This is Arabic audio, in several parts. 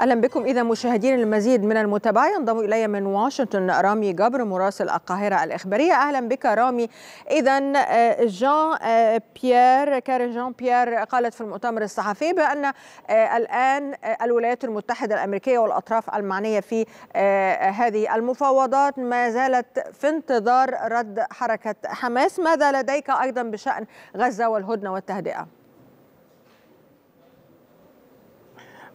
اهلا بكم اذا مشاهدين المزيد من المتابعه ينضم الي من واشنطن رامي جبر مراسل القاهره الاخباريه اهلا بك رامي اذا آه، جان آه، بيير كارين جان بيير قالت في المؤتمر الصحفي بان آه، الان الولايات المتحده الامريكيه والاطراف المعنيه في هذه المفاوضات ما زالت في انتظار رد حركه حماس ماذا لديك ايضا بشان غزه والهدنه والتهدئه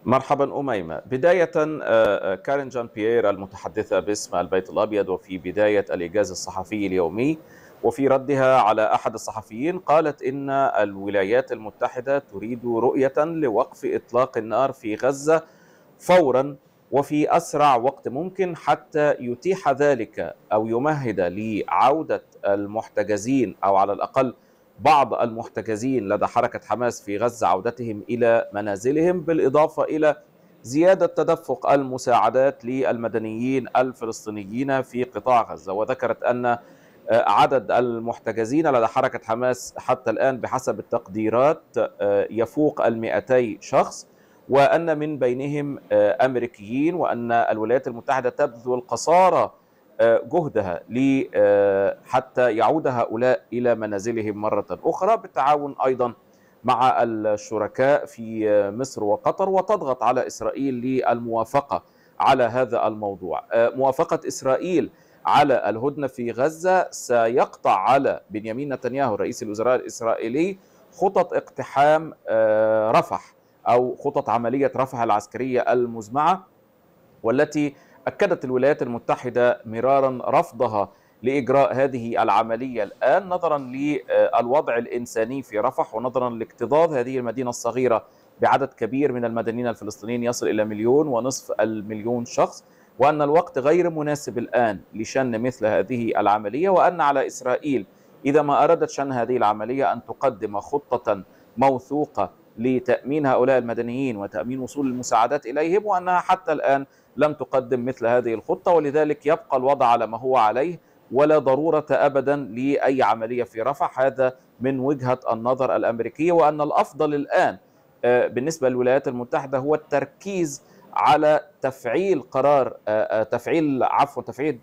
مرحبا أميمة بداية آه، آه، كارين جان بيير المتحدثة باسم البيت الأبيض وفي بداية الإجازة الصحفي اليومي وفي ردها على أحد الصحفيين قالت إن الولايات المتحدة تريد رؤية لوقف إطلاق النار في غزة فورا وفي أسرع وقت ممكن حتى يتيح ذلك أو يمهد لعودة المحتجزين أو على الأقل بعض المحتجزين لدى حركة حماس في غزة عودتهم إلى منازلهم بالإضافة إلى زيادة تدفق المساعدات للمدنيين الفلسطينيين في قطاع غزة وذكرت أن آه، عدد المحتجزين لدى حركة حماس حتى الآن بحسب التقديرات آه، يفوق المئتي شخص وأن من بينهم آه، أمريكيين وأن الولايات المتحدة تبذل قصارى آه، جهدها آه، حتى يعود هؤلاء إلى منازلهم مرة أخرى بالتعاون أيضا مع الشركاء في آه، مصر وقطر وتضغط على إسرائيل للموافقة على هذا الموضوع موافقة إسرائيل على الهدنة في غزة سيقطع على بنيامين نتنياهو رئيس الوزراء الإسرائيلي خطط اقتحام رفح أو خطط عملية رفح العسكرية المزمعة والتي أكدت الولايات المتحدة مرارا رفضها لإجراء هذه العملية الآن نظرا للوضع الإنساني في رفح ونظرا لاكتظاظ هذه المدينة الصغيرة بعدد كبير من المدنيين الفلسطينيين يصل إلى مليون ونصف المليون شخص وأن الوقت غير مناسب الآن لشن مثل هذه العملية وأن على إسرائيل إذا ما أرادت شن هذه العملية أن تقدم خطة موثوقة لتأمين هؤلاء المدنيين وتأمين وصول المساعدات إليهم وأنها حتى الآن لم تقدم مثل هذه الخطة ولذلك يبقى الوضع على ما هو عليه ولا ضرورة أبدا لأي عملية في رفح هذا من وجهة النظر الأمريكية وأن الأفضل الآن آه، بالنسبة للولايات المتحدة هو التركيز على تفعيل قرار آه، آه، تفعيل عفوا تفعيل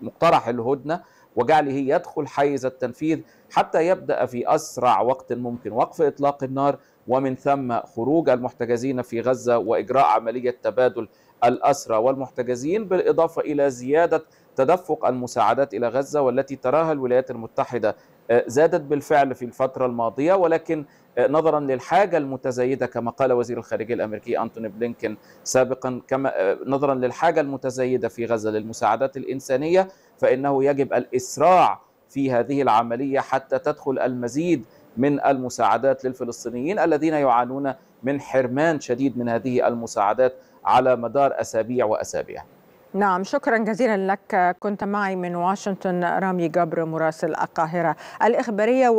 مقترح الهدنه وجعله يدخل حيز التنفيذ حتى يبدا في اسرع وقت ممكن وقف اطلاق النار ومن ثم خروج المحتجزين في غزة وإجراء عملية تبادل الأسرى والمحتجزين بالإضافة إلى زيادة تدفق المساعدات إلى غزة والتي تراها الولايات المتحدة آه، زادت بالفعل في الفترة الماضية ولكن آه، نظرا للحاجة المتزايدة كما قال وزير الخارجية الأمريكي أنتوني بلينكن سابقا كما آه، نظرا للحاجة المتزايدة في غزة للمساعدات الإنسانية فإنه يجب الإسراع في هذه العملية حتى تدخل المزيد من المساعدات للفلسطينيين الذين يعانون من حرمان شديد من هذه المساعدات على مدار أسابيع وأسابيع نعم شكرا جزيلا لك كنت معي من واشنطن رامي جبر مراسل القاهرة الإخبارية